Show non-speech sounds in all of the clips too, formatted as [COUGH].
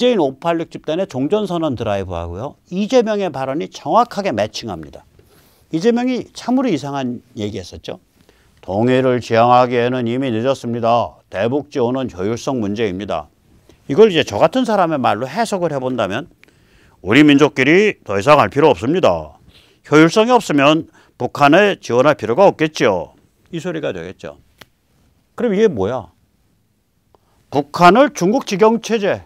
문재인 586 집단의 종전선언 드라이브하고요. 이재명의 발언이 정확하게 매칭합니다. 이재명이 참으로 이상한 얘기했었죠. 동해를 지향하기에는 이미 늦었습니다. 대북지원은 효율성 문제입니다. 이걸 이제 저 같은 사람의 말로 해석을 해본다면 우리 민족끼리 더 이상 할 필요 없습니다. 효율성이 없으면 북한에 지원할 필요가 없겠죠. 이 소리가 되겠죠. 그럼 이게 뭐야? 북한을 중국 지경체제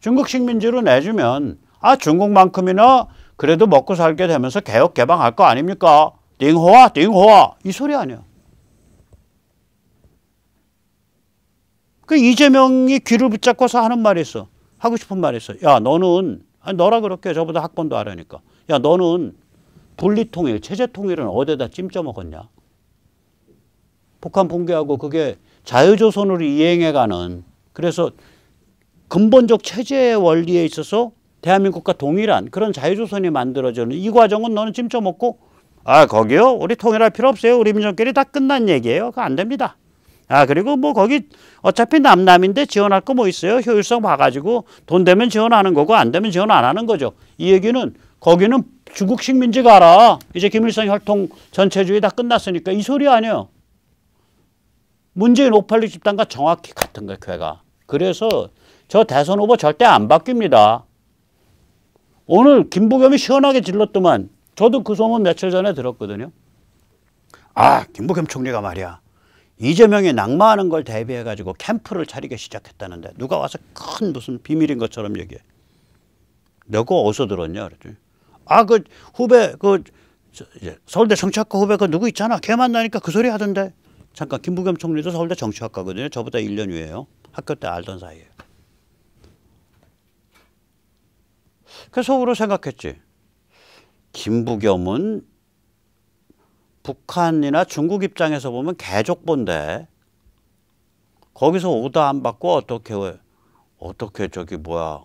중국식 민지로 내주면 아 중국만큼이나 그래도 먹고 살게 되면서 개혁 개방할 거 아닙니까? 띵호아 띵호아 이 소리 아니야. 그 이재명이 귀를 붙잡고서 하는 말이 있어. 하고 싶은 말이 있어. 야 너는 아니 너라 그렇게 저보다 학번도 아라니까. 야 너는 분리통일 체제통일은 어디다 찜쪄 먹었냐. 북한 붕괴하고 그게 자유조선으로 이행해가는 그래서 근본적 체제의 원리에 있어서 대한민국과 동일한 그런 자유조선이 만들어지는 이 과정은 너는 찜쪄먹고 아 거기요 우리 통일할 필요 없어요 우리 민족끼리 다 끝난 얘기예요 그 안 됩니다 아 그리고 뭐 거기 어차피 남남인데 지원할 거 뭐 있어요 효율성 봐가지고 돈 되면 지원하는 거고 안 되면 지원 안 하는 거죠 이 얘기는 거기는 중국 식민지 가라 이제 김일성 혈통 전체주의 다 끝났으니까 이 소리 아니에요 문재인 586 집단과 정확히 같은 거예요 괴가 그래서 저 대선 후보 절대 안 바뀝니다. 오늘 김부겸이 시원하게 질렀더만 저도 그 소문 며칠 전에 들었거든요. 아 김부겸 총리가 말이야. 이재명이 낙마하는 걸 대비해 가지고 캠프를 차리기 시작했다는데 누가 와서 큰 무슨 비밀인 것처럼 얘기해. 너거 어디서 들었냐 그랬더니 아그 후배 그 서울대 정치학과 후배 그 누구 있잖아 걔 만나니까 그 소리 하던데 잠깐 김부겸 총리도 서울대 정치학과거든요 저보다 1년 위에요 학교 때 알던 사이에요 그래서으로 생각했지. 김부겸은 북한이나 중국 입장에서 보면 개족본데 거기서 오다 안 받고 어떻게 왜, 어떻게 저기 뭐야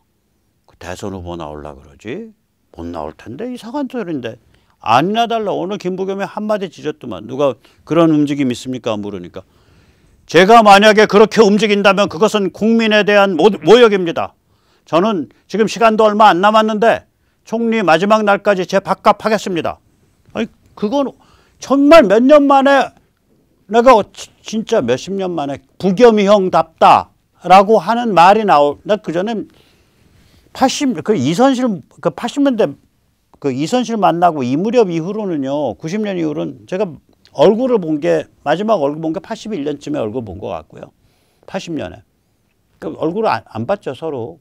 그 대선 후보 나올라 그러지 못 나올 텐데 이상한 소리인데 아니나 달라 오늘 김부겸이 한마디 지졌더만 누가 그런 움직임 있습니까 물으니까 제가 만약에 그렇게 움직인다면 그것은 국민에 대한 모욕입니다. 저는 지금 시간도 얼마 안 남았는데 총리 마지막 날까지 제 밥값 하겠습니다. 아니 그건 정말 몇 년 만에 내가 어, 진짜 몇 십 년 만에 부겸이형답다라고 하는 말이 나올 나 그전에 80 그 이선실 그 80년대 그 이선실 만나고 이무렵 이후로는요 90년 이후로는 제가 얼굴을 본 게 마지막 얼굴 본 게 81년쯤에 얼굴 본 것 같고요 80년에 그 그러니까 얼굴을 안, 안 봤죠 서로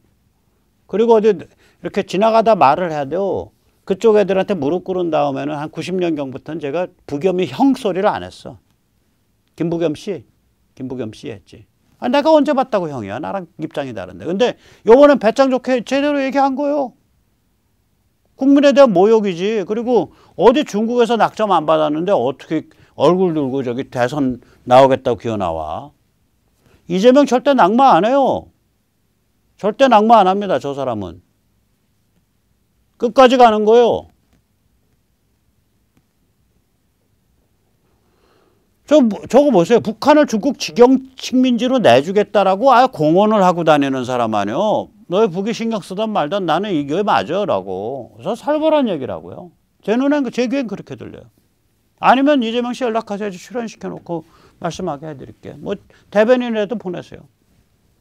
그리고 어디 이렇게 지나가다 말을 해도 그쪽 애들한테 무릎 꿇은 다음에는 한 90년경부터는 제가 부겸이 형 소리를 안 했어. 김부겸 씨, 김부겸 씨 했지. 아, 내가 언제 봤다고 형이야. 나랑 입장이 다른데. 근데 요번엔 배짱 좋게 제대로 얘기한 거요. 국민에 대한 모욕이지. 그리고 어디 중국에서 낙점 안 받았는데 어떻게 얼굴 들고 저기 대선 나오겠다고 기어 나와. 이재명 절대 낙마 안 해요. 절대 낙마 안 합니다. 저 사람은. 끝까지 가는 거요. 저, 뭐, 저거 보세요. 북한을 중국 지경 식민지로 내주겠다라고 아예 공언을 하고 다니는 사람 아니요. 너희 북이 신경 쓰던 말던 나는 이게 맞아라고. 그래서 살벌한 얘기라고요. 제 눈엔 그, 제 귀엔 그렇게 들려요. 아니면 이재명 씨 연락하셔야지 출연시켜 놓고 말씀하게 해드릴게. 뭐 대변인이라도 보내세요.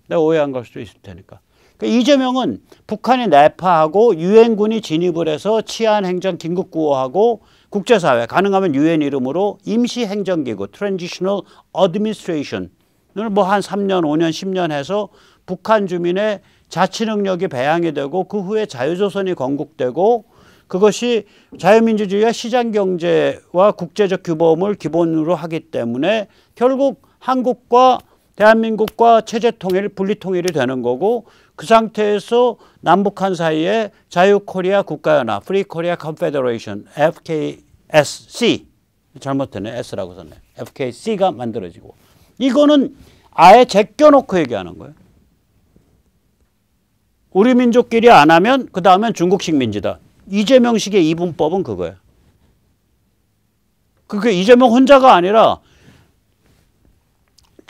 내가 오해한 걸 수도 있을 테니까. 그 이재명은 북한이 내파하고 유엔군이 진입을 해서 치안 행정 긴급 구호하고 국제사회 가능하면 유엔 이름으로 임시 행정기구 (Transitional Administration)를 뭐한 3년, 5년, 10년 해서 북한 주민의 자치 능력이 배양이 되고 그 후에 자유조선이 건국되고 그것이 자유민주주의와 시장경제와 국제적 규범을 기본으로 하기 때문에 결국 한국과 대한민국과 체제 통일, 분리 통일이 되는 거고 그 상태에서 남북한 사이에 자유코리아 국가연합, 프리 코리아 컨페더레이션, FKSC 잘못했네 S라고 썼네 FKC가 만들어지고 이거는 아예 제껴놓고 얘기하는 거예요. 우리 민족끼리 안 하면 그 다음엔 중국식 민지다. 이재명식의 이분법은 그거예요. 그게 이재명 혼자가 아니라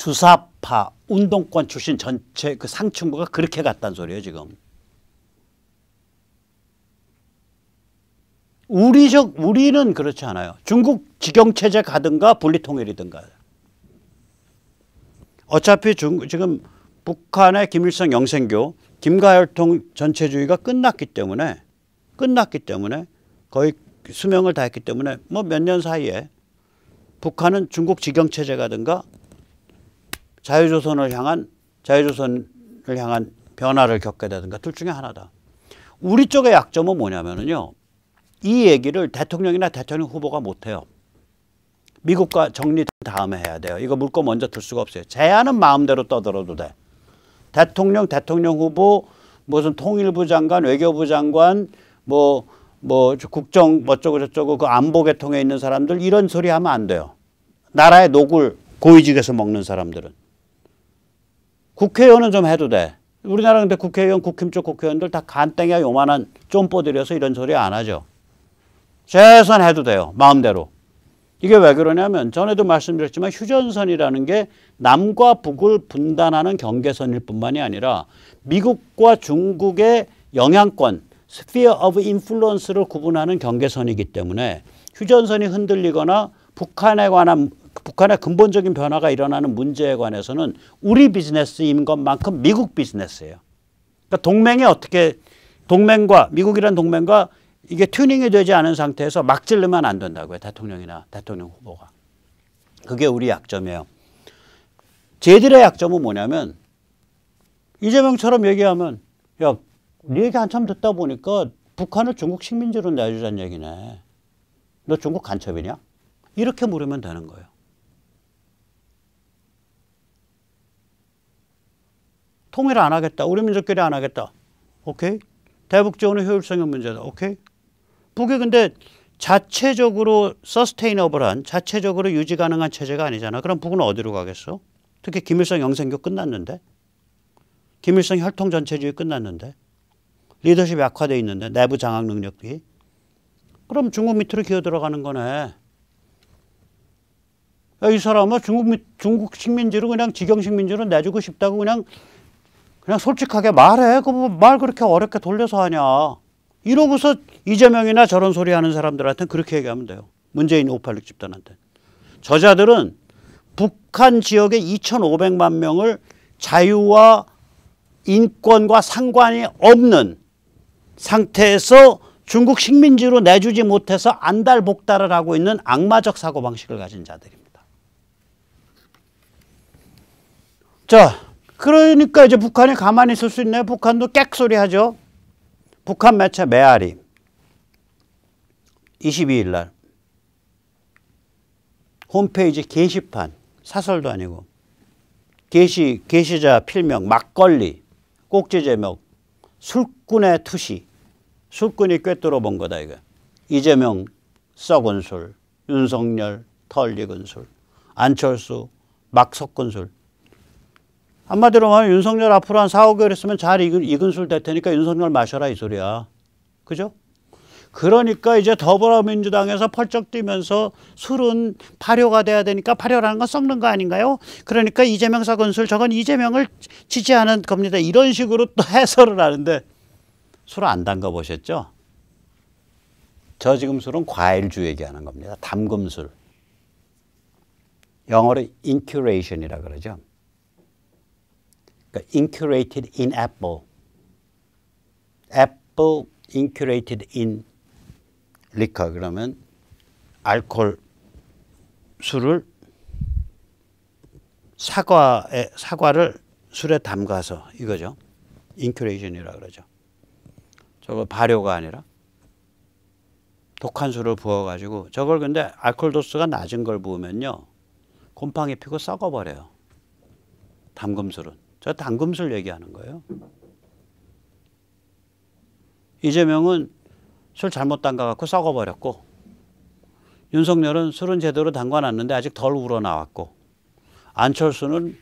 주사파 운동권 출신 전체 그 상층부가 그렇게 갔단 소리예요 지금. 우리적 우리는 그렇지 않아요. 중국 직영 체제 가든가 분리통일이든가. 어차피 중, 지금 북한의 김일성 영생교 김가열통 전체주의가 끝났기 때문에 끝났기 때문에 거의 수명을 다했기 때문에 뭐 몇 년 사이에 북한은 중국 직영 체제가든가 자유조선을 향한 자유조선을 향한 변화를 겪게 되든가 둘 중에 하나다. 우리 쪽의 약점은 뭐냐면은요. 이 얘기를 대통령이나 대통령 후보가 못해요. 미국과 정리된 다음에 해야 돼요. 이거 물고 먼저 들 수가 없어요. 제안은 마음대로 떠들어도 돼. 대통령, 대통령 후보, 무슨 통일부 장관, 외교부 장관, 뭐, 뭐, 국정, 뭐 어쩌고 저쩌고 그 안보계통에 있는 사람들 이런 소리 하면 안 돼요. 나라의 녹을 고위직에서 먹는 사람들은. 국회의원은 좀 해도 돼. 우리나라 근데 국회의원, 국힘쪽 국회의원들 다 간땡이야 요만한 쫌뽀들여서 이런 소리 안 하죠. 최선 해도 돼요. 마음대로. 이게 왜 그러냐면 전에도 말씀드렸지만 휴전선이라는 게 남과 북을 분단하는 경계선일 뿐만이 아니라 미국과 중국의 영향권, 스피어 오브 인플루언스를 구분하는 경계선이기 때문에 휴전선이 흔들리거나 북한에 관한 북한의 근본적인 변화가 일어나는 문제에 관해서는 우리 비즈니스인 것만큼 미국 비즈니스예요. 그러니까 동맹이 어떻게 동맹과 미국이란 동맹과 이게 튜닝이 되지 않은 상태에서 막 찌르면 안 된다고요. 대통령이나 대통령 후보가. 그게 우리 약점이에요. 쟤들의 약점은 뭐냐면 이재명처럼 얘기하면 야, 네 얘기 한참 듣다 보니까 북한을 중국 식민지로 내주자는 얘기네. 너 중국 간첩이냐? 이렇게 물으면 되는 거예요. 통일 안 하겠다. 우리 민족끼리 안 하겠다. 오케이? 대북 지원의 효율성의 문제다. 오케이? 북이 근데 자체적으로 서스테이너블한 자체적으로 유지 가능한 체제가 아니잖아. 그럼 북은 어디로 가겠어? 특히 김일성 영생교 끝났는데. 김일성 혈통 전체주의 끝났는데. 리더십 약화돼 있는데 내부 장악 능력이. 그럼 중국 밑으로 기어 들어가는 거네. 야, 이 사람은 중국, 중국 식민지로 그냥 지경 식민지로 내주고 싶다고 그냥 그냥 솔직하게 말해. 그말 뭐 그렇게 어렵게 돌려서 하냐. 이러고서 이재명이나 저런 소리 하는 사람들한테 그렇게 얘기하면 돼요. 문재인 586 집단한테. 저자들은 북한 지역의 2,500만 명을 자유와 인권과 상관이 없는 상태에서 중국 식민지로 내주지 못해서 안달복달을 하고 있는 악마적 사고방식을 가진 자들입니다. 자, 그러니까 이제 북한이 가만히 있을 수 있나요? 북한도 깍소리 하죠. 북한 매체 메아리 22일 날 홈페이지 게시판 사설도 아니고 게시 게시자 필명 막걸리 꼭지 제목 술꾼의 투시 술꾼이 꿰뚫어 본 거다 이거 이재명 썩은 술 윤석열 털 익은 술 안철수 막 섞은 술 한마디로 말하면 윤석열 앞으로 한 4, 5개월 있으면 잘 익은, 익은 술 될 테니까 윤석열 마셔라 이 소리야. 그죠? 그러니까 이제 더불어민주당에서 펄쩍 뛰면서 술은 발효가 돼야 되니까 발효라는 건 썩는 거 아닌가요? 그러니까 이재명 사건술 저건 이재명을 지지하는 겁니다. 이런 식으로 또 [LAUGHS] 해설을 하는데 술 안 담가 보셨죠? 저 지금 술은 과일주 얘기하는 겁니다. 담금술. 영어로 인큐레이션이라 그러죠. 그러니까 incurated in apple. apple incurated in liquor 그러면 알코올 술을 사과에 사과를 술에 담가서 이거죠. 인큐레이션이라 그러죠. 저거 발효가 아니라 독한 술을 부어 가지고 저걸 근데 알코올 도수가 낮은 걸 부으면요. 곰팡이 피고 썩어 버려요. 담금술은. 저 당금술 얘기하는 거예요. 이재명은 술 잘못 담가갖고 썩어버렸고 윤석열은 술은 제대로 담가놨는데 아직 덜 우러나왔고 안철수는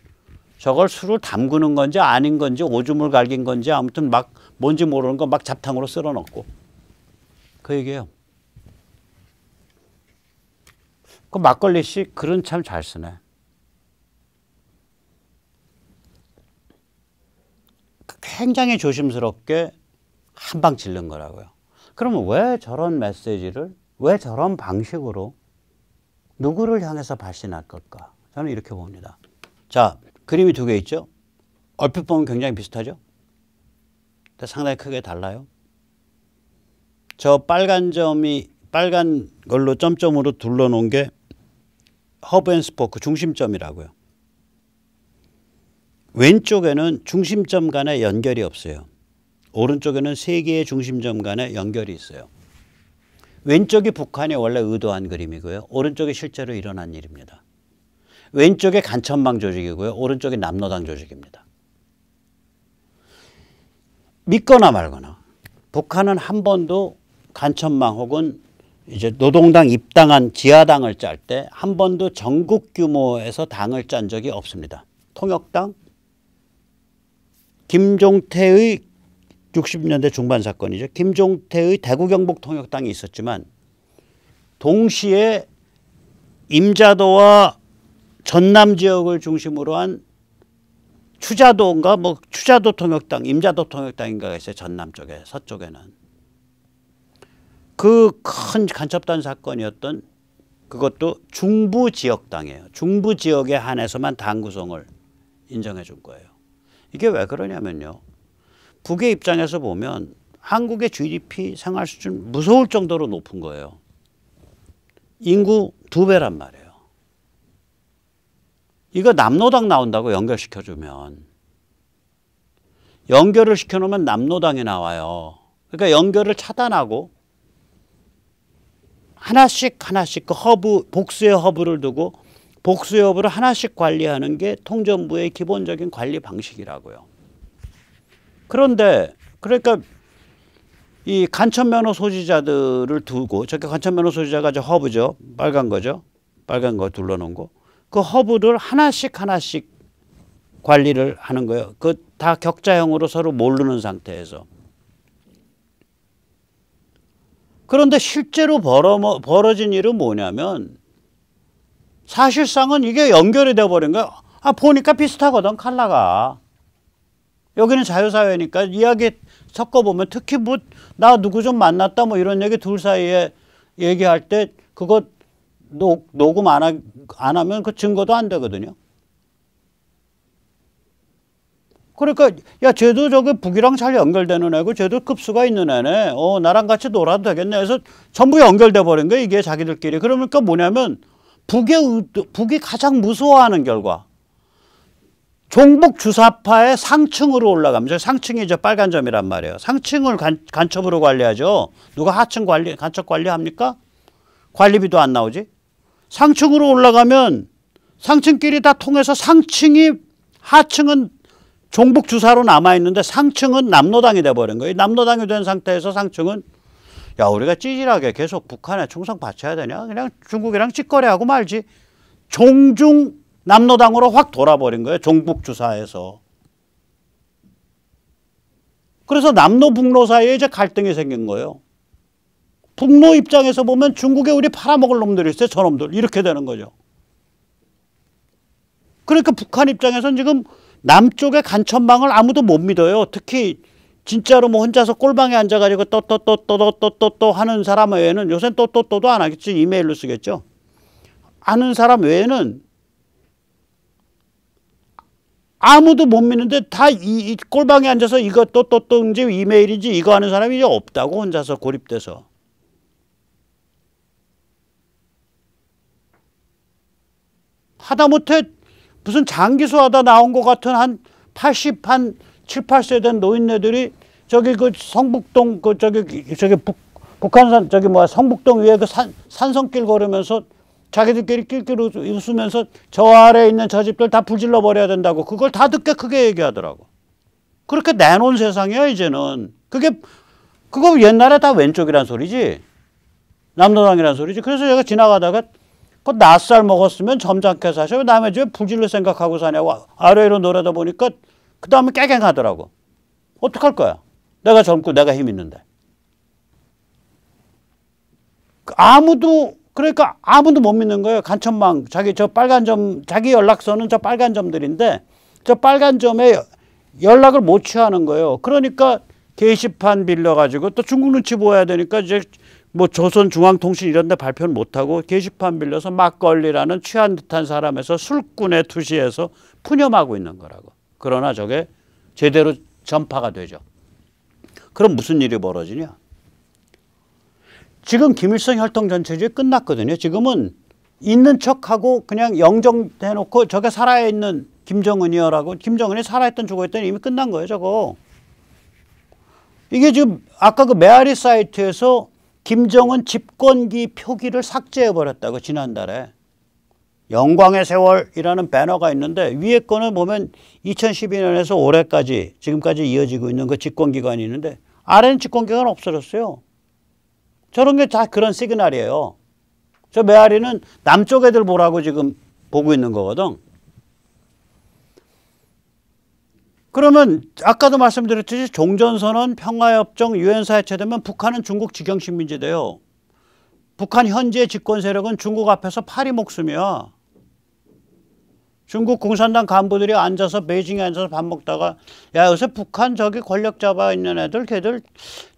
저걸 술을 담그는 건지 아닌 건지 오줌을 갈긴 건지 아무튼 막 뭔지 모르는 거 막 잡탕으로 쓸어 넣고 그 얘기예요. 그 막걸리 씨 글은 참 잘 쓰네. 굉장히 조심스럽게 한 방찔른 거라고요. 그러면 왜 저런 메시지를 왜 저런 방식으로 누구를 향해서 발신할 걸까? 저는 이렇게 봅니다. 자, 그림이 두 개 있죠? 얼핏 보면 굉장히 비슷하죠? 근데 상당히 크게 달라요. 저 빨간 점이 빨간 걸로 점점으로 둘러놓은 게 허브 앤 스포크 중심점이라고요. 왼쪽에는 중심점 간의 연결이 없어요. 오른쪽에는 세계의 중심점 간의 연결이 있어요. 왼쪽이 북한이 원래 의도한 그림이고요. 오른쪽이 실제로 일어난 일입니다. 왼쪽에간천망 조직이고요. 오른쪽이 남로당 조직입니다. 믿거나 말거나 북한은 한 번도 간천망 혹은 이제 노동당 입당한 지하당을 짤 때 한 번도 전국 규모에서 당을 짠 적이 없습니다. 통역당, 김종태의 60년대 중반 사건이죠. 김종태의 대구 경북 통역당이 있었지만 동시에 임자도와 전남 지역을 중심으로 한 추자도인가 뭐 추자도 통역당, 임자도 통역당인가가 있어요. 전남 쪽에, 서쪽에는. 그 큰 간첩단 사건이었던 그것도 중부 지역당이에요. 중부 지역에 한해서만 당 구성을 인정해 준 거예요. 이게 왜 그러냐면요. 북의 입장에서 보면 한국의 GDP 생활 수준 무서울 정도로 높은 거예요. 인구 두 배란 말이에요. 이거 남노당 나온다고 연결시켜주면 연결을 시켜놓으면 남노당이 나와요. 그러니까 연결을 차단하고 하나씩 하나씩 그 허브 복수의 허브를 두고 복수 여부를 하나씩 관리하는 게 통전부의 기본적인 관리 방식이라고요. 그런데 그러니까 이 간첩면허 소지자들을 두고 저게 간첩면허 소지자가 저 허브죠. 빨간 거죠. 빨간 거 둘러놓은 거. 그 허브를 하나씩 하나씩 관리를 하는 거예요. 그 다 격자형으로 서로 모르는 상태에서. 그런데 실제로 벌어, 벌어진 일은 뭐냐면 사실상은 이게 연결이 돼버린 거예 아, 보니까 비슷하거든, 칼라가. 여기는 자유사회니까 이야기 섞어보면 특히 뭐, 나 누구 좀 만났다 뭐 이런 얘기 둘 사이에 얘기할 때 그거 녹, 녹음 안, 하, 안 하면 그 증거도 안 되거든요. 그러니까 야 쟤도 저기 북이랑 잘 연결되는 애고 쟤도 급수가 있는 애네. 어 나랑 같이 놀아도 되겠네. 해서 전부 연결돼 버린 거야 이게 자기들끼리. 그러니까 뭐냐면 북의, 북이 가장 무서워하는 결과 종북 주사파의 상층으로 올라가면서 상층이 이제 빨간 점이란 말이에요. 상층을 간, 간첩으로 관리하죠. 누가 하층 관리 간첩 관리합니까? 관리비도 안 나오지. 상층으로 올라가면 상층끼리 다 통해서 상층이 하층은 종북 주사로 남아 있는데 상층은 남노당이 돼 버린 거예요. 남노당이 된 상태에서 상층은 야 우리가 찌질하게 계속 북한에 충성 바쳐야 되냐? 그냥 중국이랑 직거래하고 말지. 종중 남노당으로 확 돌아버린 거예요. 종북 주사에서. 그래서 남노 북노 사이에 이제 갈등이 생긴 거예요. 북노 입장에서 보면 중국에 우리 팔아먹을 놈들이 있어요. 저놈들 이렇게 되는 거죠. 그러니까 북한 입장에서는 지금 남쪽의 간첩망을 아무도 못 믿어요. 특히 진짜로 뭐 혼자서 꼴방에 앉아가지고 또또또또또또또또 하는 사람 외에는 요새 또또 또도 안 하겠지 이메일로 쓰겠죠. 아는 사람 외에는 아무도 못 믿는데 다 이 꼴방에 앉아서 이거 또또 또인지 이메일인지 이거 하는 사람이 없다고 혼자서 고립돼서. 하다못해 무슨 장기수하다 나온 것 같은 한 80, 한 7, 8세된 노인네들이 저기 그 성북동 그 저기 저기 북, 북한산 저기 뭐야 성북동 위에 그 산, 산성길 걸으면서 자기들끼리 낄낄 웃으면서 저 아래에 있는 저 집들 다부질러 버려야 된다고 그걸 다 듣게 크게 얘기하더라고. 그렇게 내놓은 세상이야 이제는. 그게 그거 옛날에 다 왼쪽이란 소리지. 남도당이란 소리지. 그래서 제가 지나가다가 그 낯살 먹었으면 점잖게 사셔. 남의 집에 부질러 생각하고 사냐고 아래로 놀아다 보니까 그 다음에 깨갱하더라고. 어떡할 거야? 내가 젊고 내가 힘 있는데. 그 아무도 그러니까 아무도 못 믿는 거예요. 간첩망 자기 저 빨간 점 자기 연락선은 저 빨간 점들인데 저 빨간 점에 연락을 못 취하는 거예요. 그러니까 게시판 빌려가지고 또 중국 눈치 보여야 되니까 이제 뭐 조선중앙통신 이런 데 발표는 못하고 게시판 빌려서 막걸리라는 취한 듯한 사람에서 술꾼의 투시에서 푸념하고 있는 거라고. 그러나 저게 제대로 전파가 되죠. 그럼 무슨 일이 벌어지냐? 지금 김일성 혈통 전체주의 끝났거든요. 지금은 있는 척하고 그냥 영정해놓고 저게 살아있는 김정은이여라고 김정은이 살아있던 죽어있던 이미 끝난 거예요 저거. 이게 지금 아까 그 메아리 사이트에서 김정은 집권기 표기를 삭제해버렸다고 지난달에. 영광의 세월이라는 배너가 있는데 위에 거는 보면 2012년에서 올해까지 지금까지 이어지고 있는 그집권기관이 있는데 아래는 집권기간 없어졌어요. 저런 게 다 그런 시그널이에요. 저 메아리는 남쪽 애들 보라고 지금 보고 있는 거거든. 그러면 아까도 말씀드렸듯이 종전선언 평화협정 유엔사 해체되면 북한은 중국 지경식민지대요. 북한 현재 집권 세력은 중국 앞에서 파리 목숨이야. 중국 공산당 간부들이 앉아서 베이징에 앉아서 밥 먹다가 야 요새 북한 저기 권력 잡아 있는 애들 걔들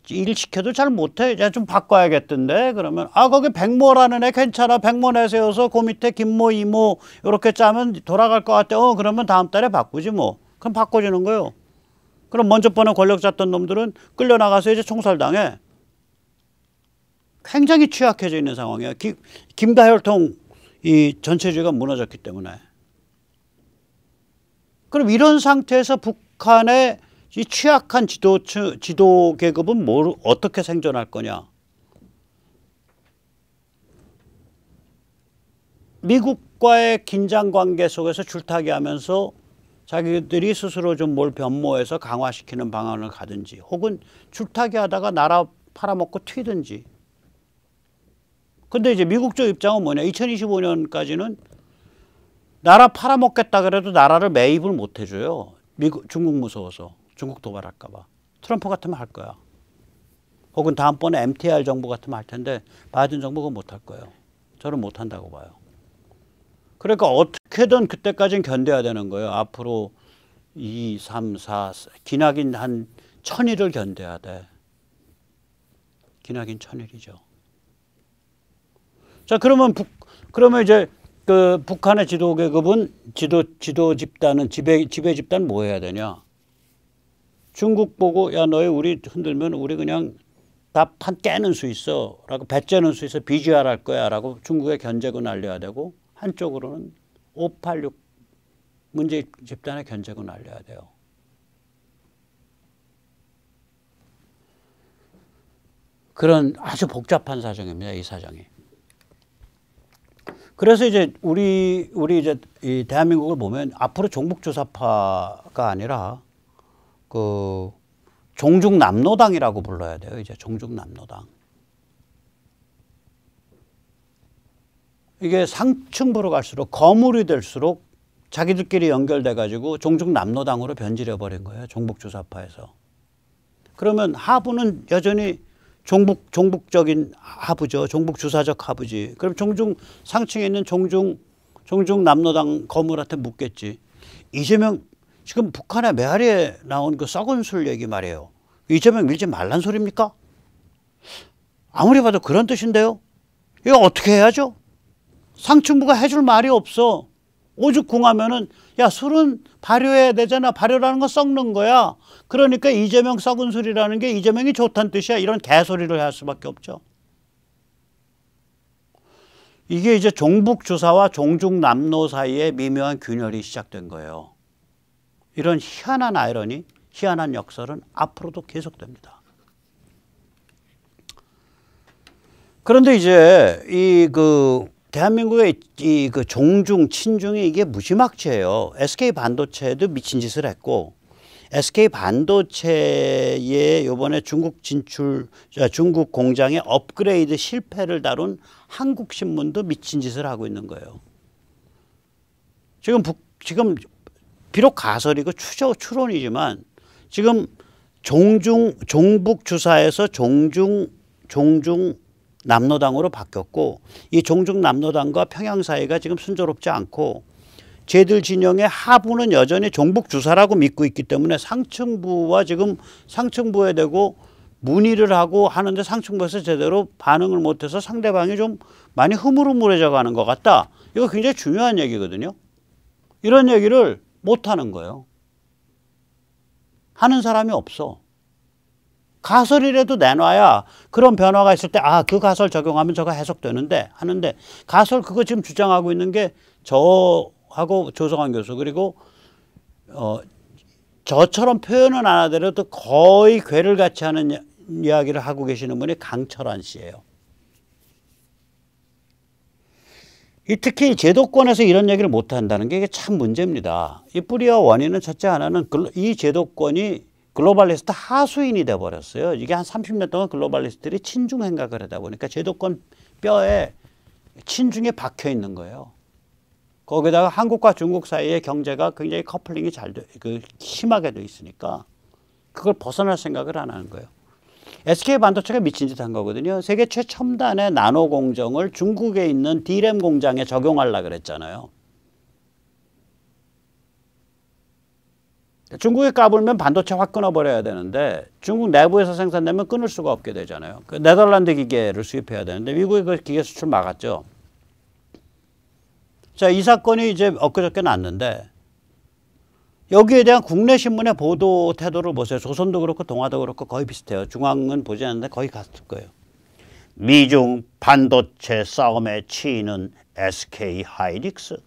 일 시켜도 잘 못해 이제 좀 바꿔야겠던데 그러면 아 거기 백모라는 애 괜찮아 백모 내세워서 그 밑에 김모 이모 이렇게 짜면 돌아갈 것 같아 어 그러면 다음 달에 바꾸지 뭐 그럼 바꿔주는 거요 그럼 먼저 번에 권력 잡던 놈들은 끌려나가서 이제 총살당해 굉장히 취약해져 있는 상황이야 김, 김다혈통 이 전체주의가 무너졌기 때문에 그럼 이런 상태에서 북한의 이 취약한 지도 지도 계급은 뭘 어떻게 생존할 거냐? 미국과의 긴장 관계 속에서 줄타기하면서 자기들이 스스로 좀 뭘 변모해서 강화시키는 방안을 가든지 혹은 줄타기하다가 나라 팔아먹고 튀든지 근데 이제 미국 쪽 입장은 뭐냐 2025년까지는 나라 팔아먹겠다 그래도 나라를 매입을 못 해줘요. 미국, 중국 무서워서. 중국 도발할까봐. 트럼프 같으면 할 거야. 혹은 다음번에 MTR 정부 같으면 할 텐데 바이든 정부가 못할 거예요. 저는 못 한다고 봐요. 그러니까 어떻게든 그때까지는 견뎌야 되는 거예요. 앞으로 2, 3, 4, 기나긴 한 천일을 견뎌야 돼. 기나긴 천일이죠. 자, 그러면 북, 그러면 이제 그 북한의 지도 계급은 지도 지도 집단은 지배 지배 집단 뭐 해야 되냐? 중국 보고 야 너희 우리 흔들면 우리 그냥 다판 깨는 수 있어라고 배째는 수 있어 비지할 할 거야라고 중국의 견제군 알려야 되고 한쪽으로는 586 문제 집단의 견제군 알려야 돼요. 그런 아주 복잡한 사정입니다. 이 사정이. 그래서 이제 우리 우리 이제 이 대한민국을 보면 앞으로 종북조사파가 아니라 그종중남노당이라고 불러야 돼요. 이제 종중남로당. 이게 상층부로 갈수록 거물이 될수록 자기들끼리 연결돼 가지고 종중남로당으로 변질해 버린 거예요. 종북조사파에서. 그러면 하부는 여전히 종북 종북적인 하부죠. 종북 주사적 하부지. 그럼 종중 상층에 있는 종중 종중 남로당 건물한테 묻겠지. 이재명 지금 북한의 메아리에 나온 그 썩은 술 얘기 말이에요. 이재명 밀지 말란 소리입니까? 아무리 봐도 그런 뜻인데요. 이거 어떻게 해야죠? 상층부가 해줄 말이 없어. 오죽궁하면은 야 술은 발효해야 되잖아. 발효라는 건 썩는 거야. 그러니까 이재명 썩은 술이라는 게 이재명이 좋다는 뜻이야. 이런 개소리를 할 수밖에 없죠. 이게 이제 종북 주사와 종중 남노 사이의 미묘한 균열이 시작된 거예요. 이런 희한한 아이러니, 희한한 역설은 앞으로도 계속됩니다. 그런데 이제 이그 대한민국의 이 그 종중 친중이 이게 무지막지해요. SK 반도체도 미친 짓을 했고 SK 반도체의 요번에 중국 진출 중국 공장의 업그레이드 실패를 다룬 한국 신문도 미친 짓을 하고 있는 거예요. 지금 북, 지금 비록 가설이고 추저 추론이지만 지금 종중 종북 주사에서 종중 종중 남로당으로 바뀌었고 이 종중 남로당과 평양 사이가 지금 순조롭지 않고 제들 진영의 하부는 여전히 종북 주사라고 믿고 있기 때문에 상층부와 지금 상층부에 대고 문의를 하고 하는데 상층부에서 제대로 반응을 못해서 상대방이 좀 많이 흐물흐물해져 가는 것 같다. 이거 굉장히 중요한 얘기거든요. 이런 얘기를 못하는 거예요. 하는 사람이 없어. 가설이라도 내놔야 그런 변화가 있을 때아그 가설 적용하면 저가 해석되는데 하는데 가설 그거 지금 주장하고 있는 게 저하고 조성환 교수 그리고 어 저처럼 표현은 안 하더라도 거의 괴를 같이 하는 이야기를 하고 계시는 분이 강철환 씨예요. 이 특히 제도권에서 이런 얘기를 못 한다는 게 참 문제입니다. 이 뿌리와 원인은 첫째 하나는 이 제도권이 글로벌리스트 하수인이 돼버렸어요. 이게 한 30년 동안 글로벌리스트들이 친중 생각을 하다 보니까 제도권 뼈에 친중에 박혀 있는 거예요. 거기다가 한국과 중국 사이의 경제가 굉장히 커플링이 잘 돼, 그 심하게 돼 있으니까 그걸 벗어날 생각을 안 하는 거예요. SK 반도체가 미친 짓 한 거거든요. 세계 최첨단의 나노 공정을 중국에 있는 디램 공장에 적용하려 그랬잖아요. 중국이 까불면 반도체 확 끊어버려야 되는데 중국 내부에서 생산되면 끊을 수가 없게 되잖아요. 그 네덜란드 기계를 수입해야 되는데 미국이 그 기계 수출 막았죠. 자, 이 사건이 이제 엊그저께 났는데 여기에 대한 국내 신문의 보도 태도를 보세요. 조선도 그렇고 동아도 그렇고 거의 비슷해요. 중앙은 보지 않는데 거의 같을 거예요. 미중 반도체 싸움에 치이는 SK 하이닉스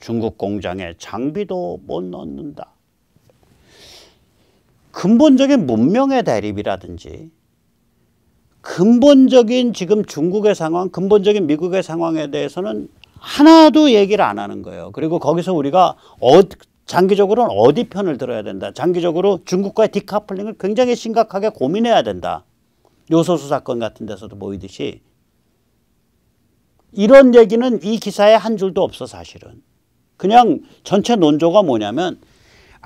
중국 공장에 장비도 못 넣는다. 근본적인 문명의 대립이라든지 근본적인 지금 중국의 상황, 근본적인 미국의 상황에 대해서는 하나도 얘기를 안 하는 거예요. 그리고 거기서 우리가 어, 장기적으로는 어디 편을 들어야 된다. 장기적으로 중국과의 디카플링을 굉장히 심각하게 고민해야 된다. 요소수 사건 같은 데서도 보이듯이 이런 얘기는 이 기사에 한 줄도 없어 사실은. 그냥 전체 논조가 뭐냐면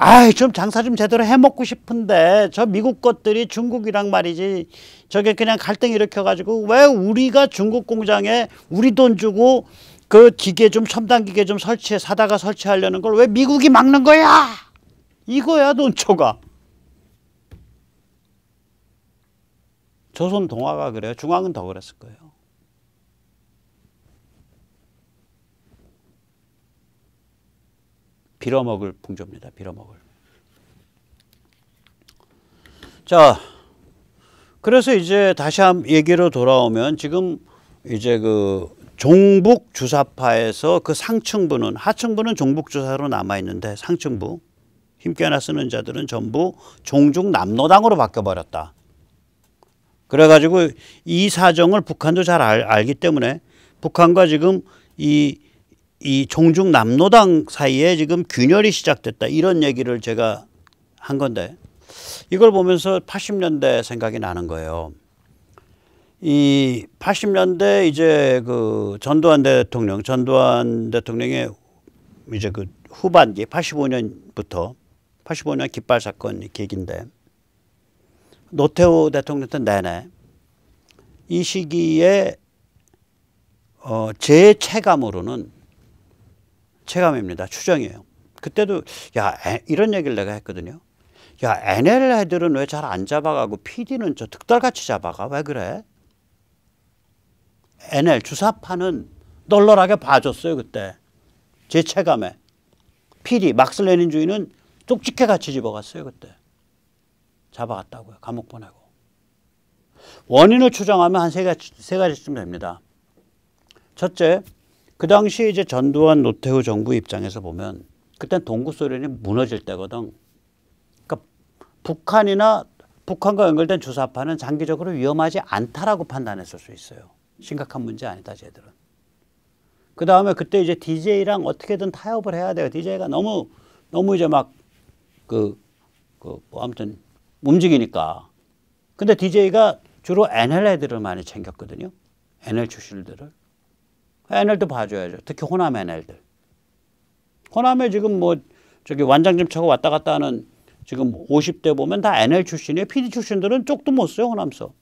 아이 좀 장사 좀 제대로 해먹고 싶은데 저 미국 것들이 중국이랑 말이지 저게 그냥 갈등 일으켜가지고 왜 우리가 중국 공장에 우리 돈 주고 그 기계 좀 첨단 기계 좀 설치해 사다가 설치하려는 걸 왜 미국이 막는 거야 이거야 논초가 조선 동화가 그래요 중앙은 더 그랬을 거예요 빌어먹을 풍조입니다. 빌어먹을. 자, 그래서 이제 다시 한 얘기로 돌아오면 지금 이제 그 종북 주사파에서 그 상층부는 하층부는 종북 주사로 남아 있는데 상층부 힘께나 쓰는 자들은 전부 종중 남노당으로 바뀌어 버렸다. 그래가지고 이 사정을 북한도 잘 알, 알기 때문에 북한과 지금 이이 종중 남노당 사이에 지금 균열이 시작됐다 이런 얘기를 제가 한 건데 이걸 보면서 80년대 생각이 나는 거예요. 이 80년대 이제 그 전두환 대통령, 전두환 대통령의 이제 그 후반기 85년부터 85년 깃발 사건 계기인데 노태우 대통령 때 내내 이 시기에 어, 제 체감으로는 체감입니다. 추정이에요. 그때도 야 에, 이런 얘기를 내가 했거든요. 야 NL 애들은 왜 잘 안 잡아가고 PD는 저 득달같이 잡아가 왜 그래? NL 주사파는 널널하게 봐줬어요 그때 제 체감에 PD 막스 레닌주의는 쪽지게 같이 집어갔어요 그때 잡아갔다고요 감옥 보내고 원인을 추정하면 한 세 가지 세 가지쯤 됩니다. 첫째 그 당시 이제 전두환 노태우 정부 입장에서 보면 그땐 동구 소련이 무너질 때거든. 그러니까 북한이나 북한과 연결된 주사파는 장기적으로 위험하지 않다라고 판단했을 수 있어요. 심각한 문제 아니다, 쟤들은. 그 다음에 그때 이제 DJ랑 어떻게든 타협을 해야 돼요. DJ가 너무, 너무 이제 막 그, 그, 뭐 아무튼 움직이니까. 근데 DJ가 주로 NL 애들을 많이 챙겼거든요. NL 출신들을. 애 l 도 봐줘야죠. 특히 호남 애 l 들 호남에 지금 뭐 저기 완장점 차고 왔다 갔다 하는 지금 50대 보면 다 NL 출신이에요. PD 출신들은 쪽도 못 써요. 호남 서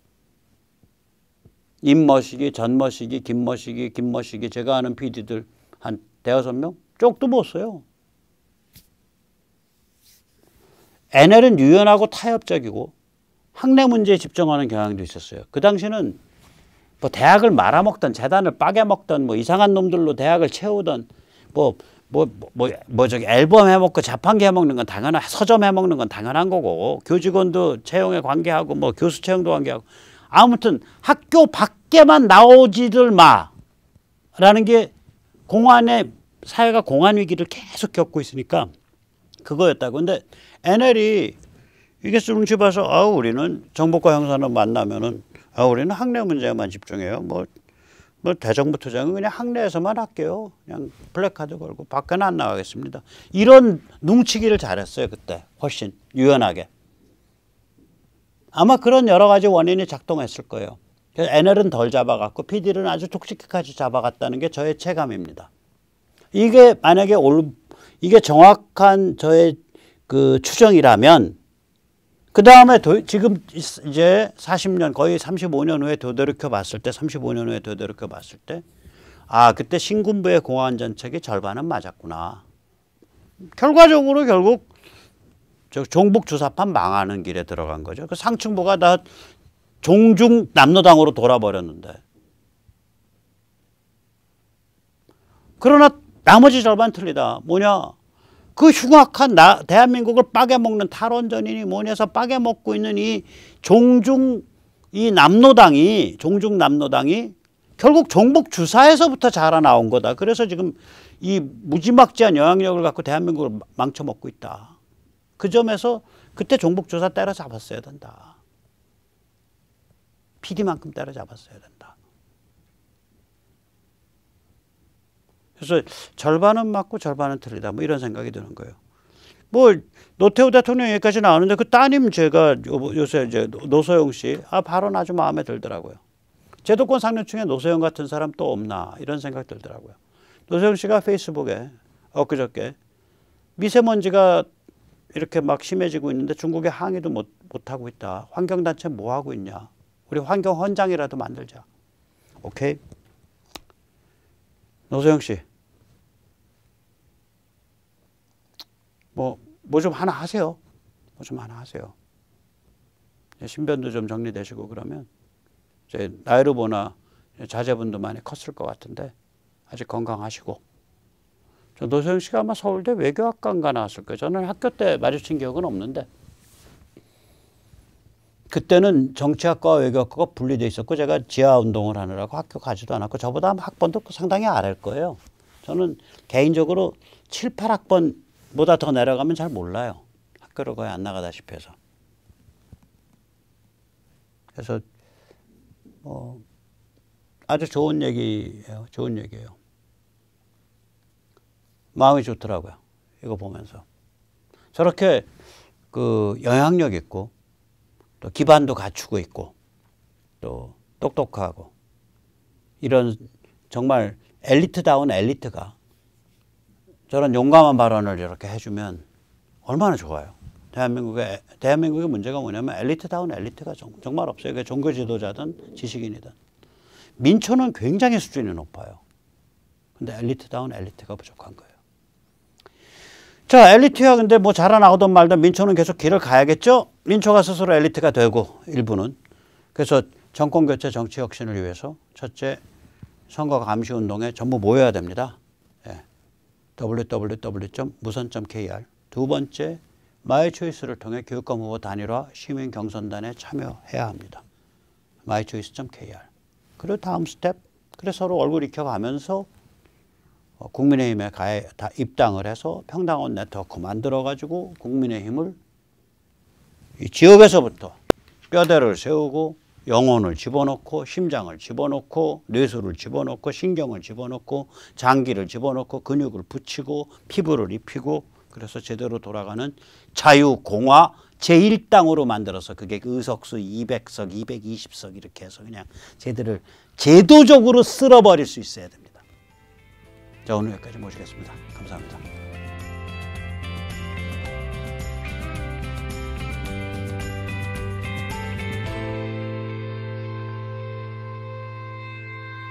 임머시기, 전머시기, 김머시기, 김머시기 제가 아는 PD들 한 대여섯 명 쪽도 못 써요. NL은 유연하고 타협적이고 학내 문제에 집중하는 경향도 있었어요. 그 당시는 뭐 대학을 말아먹던 재단을 빠개먹던 뭐 이상한 놈들로 대학을 채우던 뭐 뭐, 뭐, 뭐, 뭐, 저기 앨범 해먹고 자판기 해먹는 건 당연한, 서점 해먹는 건 당연한 거고, 교직원도 채용에 관계하고, 뭐 교수 채용도 관계하고, 아무튼 학교 밖에만 나오지를 마. 라는 게 공안의, 사회가 공안 위기를 계속 겪고 있으니까 그거였다고. 근데 NL이 이게 쓰름집에서아 우리는 정보과 형사는 만나면은 아, 우리는 학내 문제만 집중해요. 뭐, 뭐 대정부 투쟁은 그냥 학내에서만 할게요. 그냥 블랙카드 걸고 밖에는 안 나가겠습니다. 이런 뭉치기를 잘했어요 그때 훨씬 유연하게. 아마 그런 여러 가지 원인이 작동했을 거예요. 그래서 NL은 덜 잡아갔고 PD는 아주 촉촉히까지 잡아갔다는 게 저의 체감입니다. 이게 만약에 올 이게 정확한 저의 그 추정이라면 그 다음에 지금 이제 40년 거의 35년 후에 되돌이켜 봤을 때 35년 후에 되돌이켜 봤을 때 아 그때 신군부의 공안 정책의 절반은 맞았구나. 결과적으로 결국 저 종북 주사판 망하는 길에 들어간 거죠. 그 상층부가 다 종중 남로당으로 돌아버렸는데 그러나 나머지 절반 틀리다. 뭐냐? 그 흉악한 나, 대한민국을 빠개먹는 탈원전이니 뭐냐서 빠개먹고 있는 이 종중 이 남노당이 종중 남노당이 결국 종북 주사에서부터 자라나온 거다. 그래서 지금 이 무지막지한 영향력을 갖고 대한민국을 망쳐먹고 있다. 그 점에서 그때 종북 주사 때려잡았어야 된다. 피디만큼 때려잡았어야 된다. 그래서 절반은 맞고 절반은 틀리다. 뭐 이런 생각이 드는 거예요. 뭐 노태우 대통령 여기까지 나오는데 그 따님 제가 요새 이제 노소영 씨아 발언 아주 마음에 들더라고요. 제도권 상류층에 노소영 같은 사람 또 없나 이런 생각 들더라고요. 노소영 씨가 페이스북에 엊그저께 미세먼지가 이렇게 막 심해지고 있는데 중국에 항의도 못, 못하고 있다. 환경단체 뭐 하고 있냐. 우리 환경 헌장이라도 만들자. 오케이. 노소영 씨. 뭐, 뭐 좀 하나 하세요. 뭐 좀 하나 하세요. 신변도 좀 정리되시고 그러면 이제 나이로 보나 자제분도 많이 컸을 것 같은데 아직 건강하시고 저 노소영 씨가 아마 서울대 외교학과가 나왔을 거예요. 저는 학교 때 마주친 기억은 없는데 그때는 정치학과 외교학과가 분리되어 있었고 제가 지하 운동을 하느라고 학교 가지도 않았고 저보다 학번도 상당히 아래 거예요. 저는 개인적으로 7, 8학번보다 더 내려가면 잘 몰라요. 학교를 거의 안 나가다시피 해서. 그래서 어, 아주 좋은 얘기예요. 좋은 얘기예요. 마음이 좋더라고요. 이거 보면서. 저렇게 그 영향력 있고 또 기반도 갖추고 있고 또 똑똑하고 이런 정말 엘리트다운 엘리트가 저런 용감한 발언을 이렇게 해주면 얼마나 좋아요. 대한민국의 대한민국의 문제가 뭐냐면 엘리트다운 엘리트가 정말 없어요. 그게 종교 지도자든 지식인이든 민초는 굉장히 수준이 높아요. 근데 엘리트다운 엘리트가 부족한 거예요. 자 엘리트야 근데 뭐자라나오던 말든 민초는 계속 길을 가야겠죠. 민초가 스스로 엘리트가 되고 일부는 그래서 정권교체 정치혁신을 위해서 첫째 선거 감시운동에 전부 모여야 됩니다. 예. www.무선.kr 두 번째 마이초이스를 통해 교육감 후보 단일화 시민 경선단에 참여해야 합니다. 마이초이스.kr 그리고 다음 스텝 그래서 서로 얼굴 익혀가면서 어, 국민의힘에 가해, 다 입당을 해서 평당원 네트워크 만들어가지고 국민의힘을 이 지역에서부터 뼈대를 세우고 영혼을 집어넣고 심장을 집어넣고 뇌수를 집어넣고 신경을 집어넣고 장기를 집어넣고 근육을 붙이고 피부를 입히고 그래서 제대로 돌아가는 자유공화 제일당으로 만들어서 그게 그 의석수 200석, 220석 이렇게 해서 그냥 제대로 제도적으로 쓸어버릴 수 있어야 됩니다. 자 오늘 여기까지 모시겠습니다. 감사합니다.